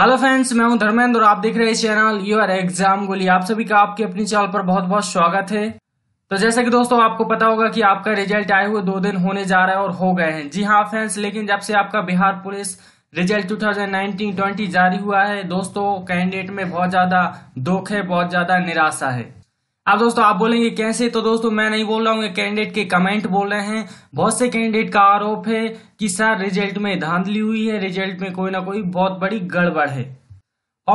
hello friends मैं हूं धर्मेंद्र और आप देख रहे हैं चैनल यू आर एग्जाम गोली आप सभी का आपके अपने चैनल पर बहुत बहुत स्वागत है तो जैसे कि दोस्तों आपको पता होगा कि आपका रिजल्ट आए हुए दो दिन होने जा रहा है और हो गए हैं जी हाँ फ्रेंड्स लेकिन जब से आपका बिहार पुलिस रिजल्ट 2019-20 जारी हुआ है दोस्तों कैंडिडेट में बहुत ज्यादा दुख है बहुत ज्यादा निराशा है अब दोस्तों आप बोलेंगे कैसे तो दोस्तों मैं नहीं बोल रहा हूँ कैंडिडेट के कमेंट बोल रहे हैं बहुत से कैंडिडेट का आरोप है कि सर रिजल्ट में धांधली हुई है रिजल्ट में कोई ना कोई बहुत बड़ी गड़बड़ है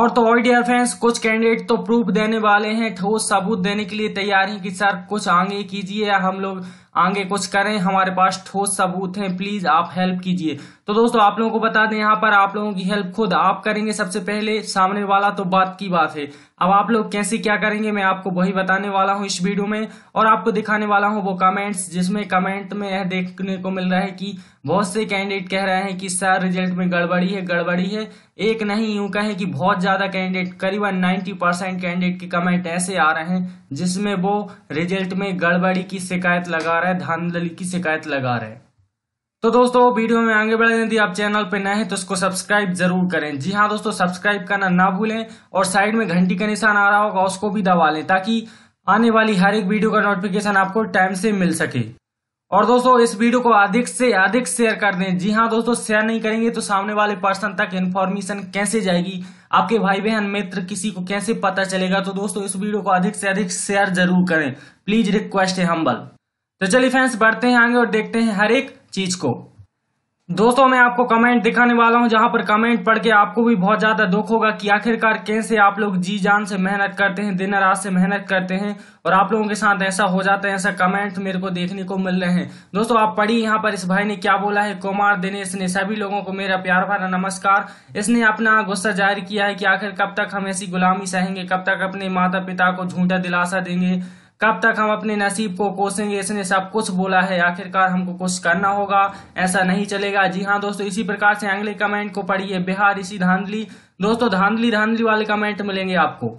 और तो ऑल डियर फ्रेंड्स कुछ कैंडिडेट तो प्रूफ देने वाले हैं ठोस सबूत देने के लिए तैयार हैं कि सर कुछ आगे कीजिए हम लोग आगे कुछ करें हमारे पास ठोस सबूत हैं प्लीज आप हेल्प कीजिए तो दोस्तों आप लोगों को बता दें यहाँ पर आप लोगों की हेल्प खुद आप करेंगे सबसे पहले सामने वाला तो बात की बात है अब आप लोग कैसे क्या करेंगे मैं आपको वही बताने वाला हूँ इस वीडियो में और आपको दिखाने वाला हूँ वो कमेंट्स जिसमें कमेंट में यह देखने को मिल रहा है कि बहुत से कैंडिडेट कह रहे हैं कि सर रिजल्ट में गड़बड़ी है गड़बड़ी है एक नहीं यूं कहें कि बहुत ज्यादा कैंडिडेट करीबन 90 परसेंट कैंडिडेट के कमेंट ऐसे आ रहे हैं जिसमें वो रिजल्ट में गड़बड़ी की शिकायत लगा रहा है धांधली की शिकायत लगा रहे हैं तो दोस्तों वीडियो में आगे बढ़ा यदि आप चैनल पर नए हैं तो इसको सब्सक्राइब जरूर करें जी हाँ दोस्तों सब्सक्राइब करना ना भूलें और साइड में घंटी का निशान आ रहा होगा उसको भी दबा लें ताकि आने वाली हर एक वीडियो का नोटिफिकेशन आपको टाइम से मिल सके और दोस्तों इस वीडियो को अधिक से अधिक शेयर कर दें जी हाँ दोस्तों शेयर नहीं करेंगे तो सामने वाले पर्सन तक इन्फॉर्मेशन कैसे जाएगी आपके भाई बहन मित्र किसी को कैसे पता चलेगा तो दोस्तों इस वीडियो को अधिक से अधिक शेयर जरूर करें प्लीज रिक्वेस्ट है हम्बल तो चलिए फ्रेंड्स बढ़ते हैं आगे और देखते हैं हर एक चीज को दोस्तों मैं आपको कमेंट दिखाने वाला हूं जहां पर कमेंट पढ़ के आपको भी बहुत ज्यादा दुख होगा कि आखिरकार कैसे आप लोग जी जान से मेहनत करते हैं दिन रात से मेहनत करते हैं और आप लोगों के साथ ऐसा हो जाता है ऐसा कमेंट मेरे को देखने को मिल रहे हैं दोस्तों आप पढ़ी यहाँ पर इस भाई ने क्या बोला है कुमार दिनेश ने सभी लोगों को मेरा प्यार भरा नमस्कार इसने अपना गुस्सा जाहिर किया है कि आखिर कब तक हम ऐसी गुलामी सहेंगे कब तक अपने माता पिता को झूठा दिलासा देंगे कब तक हम अपने नसीब को कोसेंगे इसने सब कुछ बोला है आखिरकार हमको कुछ करना होगा ऐसा नहीं चलेगा जी हाँ दोस्तों इसी प्रकार से अगले कमेंट को पढ़िए बिहार इसी धांधली दोस्तों धांधली धांधली वाले कमेंट मिलेंगे आपको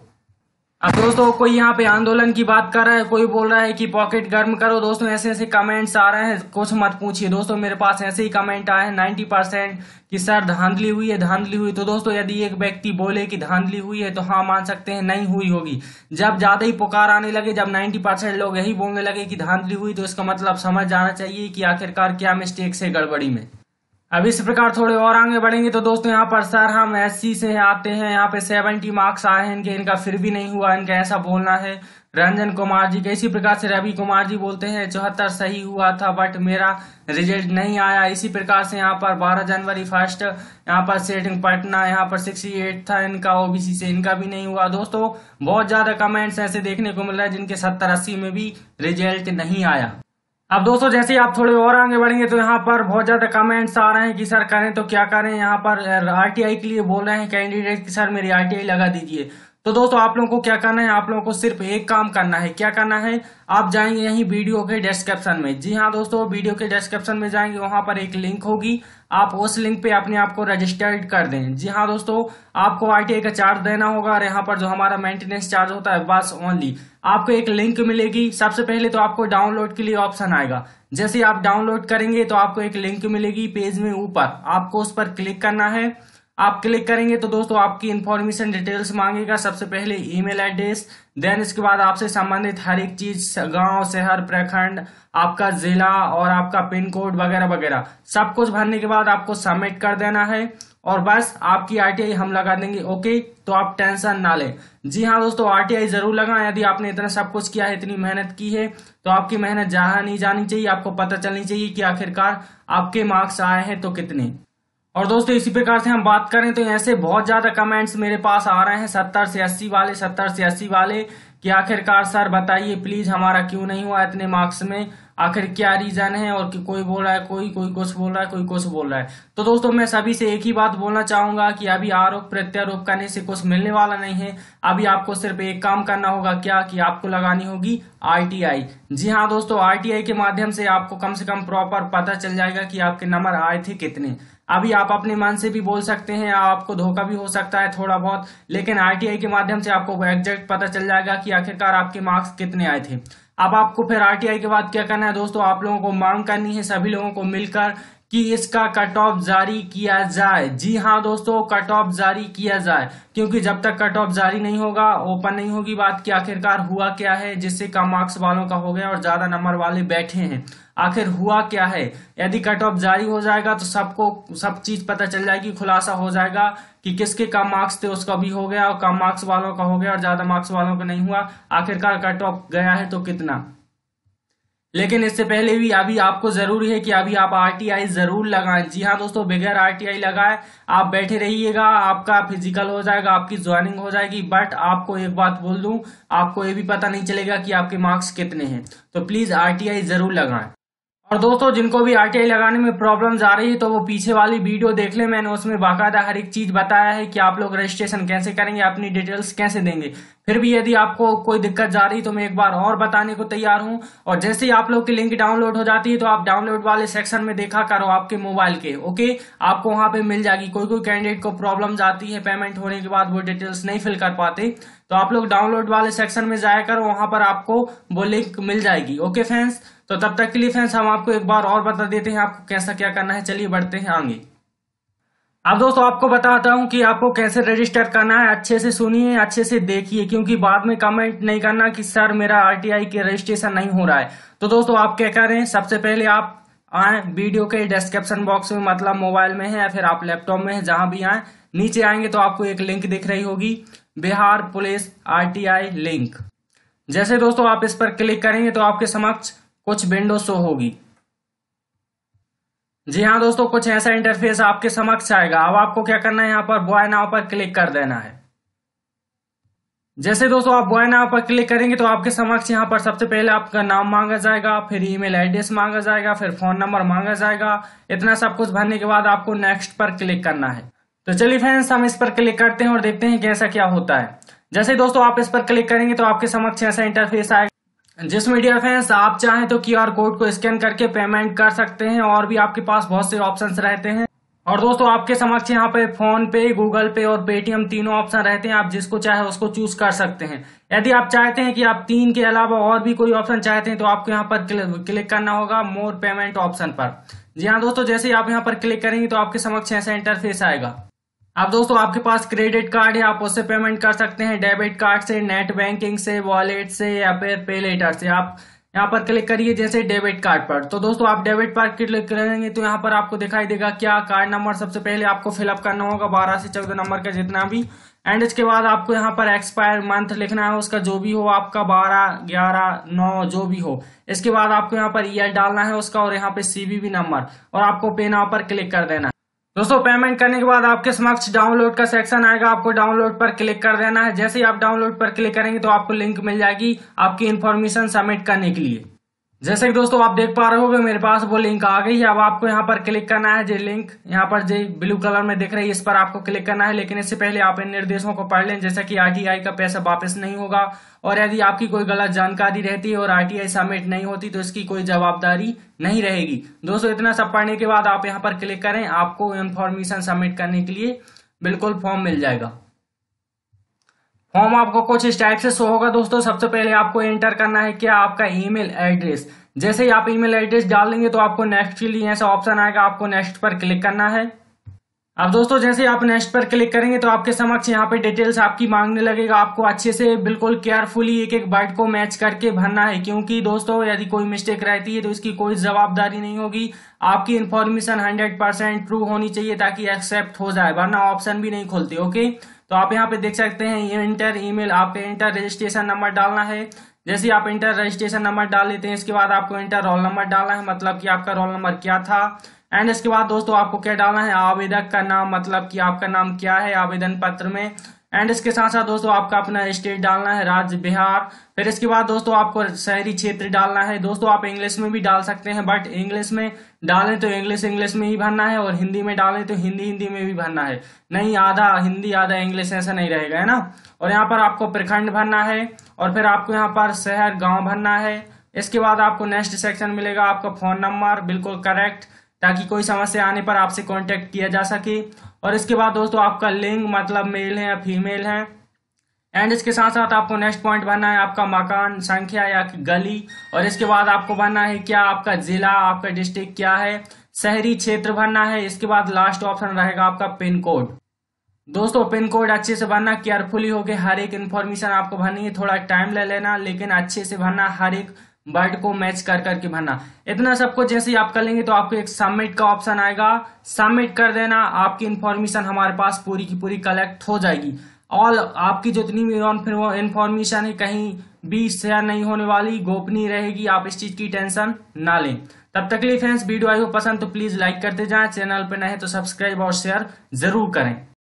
अब दोस्तों कोई यहाँ पे आंदोलन की बात कर रहा है कोई बोल रहा है कि पॉकेट गर्म करो दोस्तों ऐसे ऐसे कमेंट्स आ रहे हैं कुछ मत पूछिए दोस्तों मेरे पास ऐसे ही कमेंट आए हैं नाइन्टी परसेंट कि सर धांधली हुई है धांधली हुई तो दोस्तों यदि एक व्यक्ति बोले कि धांधली हुई है तो हाँ मान सकते हैं नहीं हुई होगी जब ज्यादा ही पुकार आने लगे जब नाइन्टी परसेंट लोग यही बोलने लगे कि धांधली हुई तो इसका मतलब समझ जाना चाहिए कि आखिरकार क्या मिस्टेक्स है गड़बड़ी में अब इस प्रकार थोड़े और आगे बढ़ेंगे तो दोस्तों यहाँ पर सर हम एस से आते हैं यहाँ पे सेवेंटी मार्क्स आए हैं इनके इनका फिर भी नहीं हुआ इनका ऐसा बोलना है रंजन कुमार जी इसी प्रकार से रवि कुमार जी बोलते हैं चौहत्तर सही हुआ था बट मेरा रिजल्ट नहीं आया इसी प्रकार से यहाँ पर 12 जनवरी फर्स्ट यहाँ पर सेटिंग पटना यहाँ पर 68 था इनका ओबीसी से इनका भी नहीं हुआ दोस्तों बहुत ज्यादा कमेंट्स ऐसे देखने को मिल रहा है जिनके सत्तर अस्सी में भी रिजल्ट नहीं आया अब दोस्तों जैसे ही आप थोड़े और आगे बढ़ेंगे तो यहाँ पर बहुत ज़्यादा कमेंट्स आ रहे हैं कि सर करें तो क्या करें यहाँ पर आरटीआई के लिए बोल रहे हैं कैंडिडेट की सर मेरी आरटीआई लगा दीजिए तो दोस्तों आप लोगों को क्या करना है आप लोगों को सिर्फ एक काम करना है क्या करना है आप जाएंगे यही वीडियो के डिस्क्रिप्शन में जी हाँ दोस्तों वीडियो के डिस्क्रिप्शन में जाएंगे वहां पर एक लिंक होगी आप उस लिंक पे अपने आप को रजिस्टर्ड कर दें जी हाँ दोस्तों आपको आईटीआई का चार्ज देना होगा और यहाँ पर जो हमारा मेंटेनेंस चार्ज होता है बस ओनली आपको एक लिंक मिलेगी सबसे पहले तो आपको डाउनलोड के लिए ऑप्शन आएगा जैसे आप डाउनलोड करेंगे तो आपको एक लिंक मिलेगी पेज में ऊपर आपको उस पर क्लिक करना है आप क्लिक करेंगे तो दोस्तों आपकी इन्फॉर्मेशन डिटेल्स मांगेगा सबसे पहले ईमेल एड्रेस देन इसके बाद आपसे संबंधित हर एक चीज गांव शहर प्रखंड आपका जिला और आपका पिन कोड वगैरह वगैरह सब कुछ भरने के बाद आपको सबमिट कर देना है और बस आपकी आरटीआई हम लगा देंगे ओके तो आप टेंशन ना लें जी हाँ दोस्तों आरटीआई जरूर लगाएं यदि आपने इतना सब कुछ किया है इतनी मेहनत की है तो आपकी मेहनत जहाँ नहीं जानी चाहिए आपको पता चलनी चाहिए कि आखिरकार आपके मार्क्स आए हैं तो कितने और दोस्तों इसी प्रकार से हम बात करें तो ऐसे बहुत ज़्यादा कमेंट्स मेरे पास आ रहे हैं सत्तर से अस्सी वाले सत्तर से अस्सी वाले कि आखिरकार सर बताइए प्लीज़ हमारा क्यों नहीं हुआ इतने मार्क्स में आखिर क्या रीजन है और कि कोई बोल रहा है कोई कोई कुछ बोल रहा है कोई कुछ बोल रहा है तो दोस्तों मैं सभी से एक ही बात बोलना चाहूंगा कि अभी आरोप प्रत्यारोप करने से कुछ मिलने वाला नहीं है अभी आपको सिर्फ एक काम करना होगा क्या कि आपको लगानी होगी आरटीआई जी हाँ दोस्तों आरटीआई के माध्यम से आपको कम से कम प्रॉपर पता चल जाएगा कि आपके नंबर आए थे कितने अभी आप अपने मन से भी बोल सकते हैं आपको धोखा भी हो सकता है थोड़ा बहुत लेकिन आरटीआई के माध्यम से आपको एग्जैक्ट पता चल जाएगा कि आखिरकार आपके मार्क्स कितने आए थे अब आपको फिर आरटीआई के बाद क्या करना है दोस्तों आप लोगों को मांग करनी है सभी लोगों को मिलकर कि इसका कट ऑफ जारी किया जाए जी हाँ दोस्तों कट ऑफ जारी किया जाए क्योंकि जब तक कट ऑफ जारी नहीं होगा ओपन नहीं होगी बात कि आखिरकार हुआ क्या है जिससे कम मार्क्स वालों का हो गया और ज्यादा नंबर वाले बैठे हैं आखिर हुआ क्या है यदि कट ऑफ जारी हो जाएगा तो सबको सब चीज पता चल जाएगी खुलासा हो जाएगा कि किसके कम मार्क्स थे उसका भी हो गया और कम मार्क्स वालों का हो गया और ज्यादा मार्क्स वालों का नहीं हुआ आखिरकार कट ऑफ गया है तो कितना लेकिन इससे पहले भी अभी आपको जरूरी है कि अभी आप आरटीआई जरूर लगाएं जी हाँ दोस्तों बगैर आरटीआई लगाए आप बैठे रहिएगा आपका फिजिकल हो जाएगा आपकी ज्वाइनिंग हो जाएगी बट आपको एक बात बोल दूं आपको ये भी पता नहीं चलेगा कि आपके मार्क्स कितने हैं तो प्लीज आरटीआई जरूर लगाएं और दोस्तों जिनको भी आई लगाने में प्रॉब्लम आ रही है तो वो पीछे वाली वीडियो देख ले मैंने उसमें बाकायदा हर एक चीज़ बताया है कि आप लोग रजिस्ट्रेशन कैसे करेंगे अपनी डिटेल्स कैसे देंगे फिर भी यदि आपको कोई दिक्कत जा रही तो मैं एक बार और बताने को तैयार हूं और जैसे ही आप लोग की लिंक डाउनलोड हो जाती है तो आप डाउनलोड वाले सेक्शन में देखा करो आपके मोबाइल के ओके आपको वहां पे मिल जाएगी कोई कोई कैंडिडेट को प्रॉब्लम आती है पेमेंट होने के बाद वो डिटेल्स नहीं फिल कर पाते तो आप लोग डाउनलोड वाले सेक्शन में जाया करो वहां पर आपको वो लिंक मिल जाएगी ओके फ्रेंड्स तो तब तक के लिए फ्रेंड्स हम आपको एक बार और बता देते हैं आपको कैसा क्या करना है चलिए बढ़ते हैं आगे अब दोस्तों आपको बताता हूं कि आपको कैसे रजिस्टर करना है अच्छे से सुनिए अच्छे से देखिए क्योंकि बाद में कमेंट नहीं करना कि सर मेरा आरटीआई के रजिस्ट्रेशन नहीं हो रहा है तो दोस्तों आप क्या करें सबसे पहले आप आए वीडियो के डिस्क्रिप्शन बॉक्स में मतलब मोबाइल में है या फिर आप लैपटॉप में है जहां भी आए नीचे आएंगे तो आपको एक लिंक दिख रही होगी बिहार पुलिस आर लिंक जैसे दोस्तों आप इस पर क्लिक करेंगे तो आपके समक्ष कुछ विंडो शो तो होगी जी हाँ दोस्तों कुछ ऐसा इंटरफेस आपके समक्ष आएगा अब आपको क्या करना है यहाँ पर बॉय नाव पर क्लिक कर देना है जैसे दोस्तों आप बॉय नाव पर क्लिक करेंगे तो आपके समक्ष यहाँ पर सबसे पहले आपका नाम मांगा जाएगा फिर ईमेल एड्रेस मांगा जाएगा फिर फोन नंबर मांगा जाएगा इतना सब कुछ भरने के बाद आपको नेक्स्ट पर क्लिक करना है तो चलिए फ्रेंड्स हम इस पर क्लिक करते हैं और देखते हैं कैसा क्या होता है जैसे दोस्तों आप इस पर क्लिक करेंगे तो आपके समक्ष ऐसा इंटरफेस आएगा जिस मीडिया फैंस आप चाहें तो क्यू कोड को स्कैन करके पेमेंट कर सकते हैं और भी आपके पास बहुत से ऑप्शन रहते हैं और दोस्तों आपके समक्ष यहाँ पे फोन पे गूगल पे और पेटीएम तीनों ऑप्शन रहते हैं आप जिसको चाहे उसको चूज कर सकते हैं यदि आप चाहते हैं कि आप तीन के अलावा और भी कोई ऑप्शन चाहते हैं तो आपको यहाँ पर क्लिक करना होगा मोर पेमेंट ऑप्शन पर जी हाँ दोस्तों जैसे ही आप यहाँ पर क्लिक करेंगे तो आपके समक्ष ऐसा इंटरफेस आएगा अब दोस्तों आपके पास क्रेडिट कार्ड है आप उससे पेमेंट कर सकते हैं डेबिट कार्ड से नेट बैंकिंग से वॉलेट से या फिर पे लेटर से आप यहाँ पर क्लिक करिए जैसे डेबिट कार्ड पर तो दोस्तों आप डेबिट पर क्लिक करेंगे तो यहाँ पर आपको दिखाई देगा क्या कार्ड नंबर सबसे पहले आपको फिलअप करना होगा बारह से चौदह नंबर का जितना भी एंड इसके बाद आपको यहाँ पर एक्सपायर मंथ लिखना है उसका जो भी हो आपका बारह ग्यारह नौ जो भी हो इसके बाद आपको यहाँ पर ईयर डालना है उसका और यहाँ पे सी नंबर और आपको पे नाव पर क्लिक कर देना दोस्तों पेमेंट करने के बाद आपके समक्ष डाउनलोड का सेक्शन आएगा आपको डाउनलोड पर क्लिक कर देना है जैसे ही आप डाउनलोड पर क्लिक करेंगे तो आपको लिंक मिल जाएगी आपकी इन्फॉर्मेशन सबमिट करने के लिए जैसे कि दोस्तों आप देख पा रहे हो मेरे पास वो लिंक आ गई है अब आपको यहाँ पर क्लिक करना है जो लिंक यहाँ पर जो ब्लू कलर में दिख रही है इस पर आपको क्लिक करना है लेकिन इससे पहले आप इन निर्देशों को पढ़ लें जैसे कि आरटीआई का पैसा वापस नहीं होगा और यदि आपकी कोई गलत जानकारी रहती है और आरटीआई सबमिट नहीं होती तो इसकी कोई जवाबदारी नहीं रहेगी दोस्तों इतना सब पढ़ने के बाद आप यहाँ पर क्लिक करें आपको इन्फॉर्मेशन सबमिट करने के लिए बिल्कुल फॉर्म मिल जाएगा फॉर्म आपको कुछ इस टाइप से शो होगा दोस्तों सबसे पहले आपको एंटर करना है क्या आपका ईमेल एड्रेस जैसे ही आप ईमेल एड्रेस डाल देंगे तो आपको नेक्स्ट के लिए ऐसा ऑप्शन आएगा आपको नेक्स्ट पर क्लिक करना है अब दोस्तों जैसे आप नेक्स्ट पर क्लिक करेंगे तो आपके समक्ष यहाँ पे डिटेल्स आपकी मांगने लगेगा आपको अच्छे से बिल्कुल केयरफुली एक एक बाइट को मैच करके भरना है क्योंकि दोस्तों यदि कोई मिस्टेक रहती है तो इसकी कोई जवाबदारी नहीं होगी आपकी इन्फॉर्मेशन 100 परसेंट ट्रू होनी चाहिए ताकि एक्सेप्ट हो जाए वरना ऑप्शन भी नहीं खोलते ओके तो आप यहाँ पे देख सकते हैं ये इंटर ईमेल आपके इंटर रजिस्ट्रेशन नंबर डालना है जैसे आप इंटर रजिस्ट्रेशन नंबर डाल लेते हैं इसके बाद आपको इंटर रोल नंबर डालना है मतलब कि आपका रोल नंबर क्या था एंड इसके बाद दोस्तों आपको क्या डालना है आवेदक का नाम मतलब कि आपका नाम क्या है आवेदन पत्र में एंड इसके साथ साथ दोस्तों आपका अपना स्टेट डालना है राज्य बिहार फिर इसके बाद दोस्तों आपको शहरी क्षेत्र डालना है दोस्तों आप इंग्लिश में भी डाल सकते हैं बट इंग्लिश में डालें तो इंग्लिश इंग्लिश में ही भरना है और हिंदी में डालें तो हिंदी हिंदी में भी भरना है नहीं आधा हिंदी आधा इंग्लिश ऐसा नहीं रहेगा है ना और यहाँ पर आपको प्रखंड भरना है और फिर आपको यहाँ पर शहर गाँव भरना है इसके बाद आपको नेक्स्ट सेक्शन मिलेगा आपका फोन नंबर बिल्कुल करेक्ट ताकि कोई समस्या आने पर आपसे कांटेक्ट किया जा सके और इसके बाद दोस्तों आपका लिंग मतलब मेल है या फीमेल है एंड इसके साथ साथ आपको नेक्स्ट पॉइंट भरना है आपका मकान संख्या या गली और इसके बाद आपको भरना है क्या आपका जिला आपका डिस्ट्रिक्ट क्या है शहरी क्षेत्र भरना है इसके बाद लास्ट ऑप्शन रहेगा आपका पिन कोड दोस्तों पिन कोड अच्छे से भरना केयरफुली होके हर एक इन्फॉर्मेशन आपको भरनी है थोड़ा टाइम ले लेना लेकिन अच्छे से भरना हर एक वर्ड को मैच कर करके भरना इतना सब कुछ जैसे ही आप कर लेंगे तो आपको एक सबमिट का ऑप्शन आएगा सबमिट कर देना आपकी इन्फॉर्मेशन हमारे पास पूरी की पूरी कलेक्ट हो जाएगी ऑल आपकी जितनी भी इन्फॉर्मेशन है कहीं भी शेयर नहीं होने वाली गोपनीय रहेगी आप इस चीज की टेंशन ना लें तब तक लिए फ्रेंड्स वीडियो आई हो पसंद तो प्लीज लाइक करते जाएं चैनल पर नए तो सब्सक्राइब और शेयर जरूर करें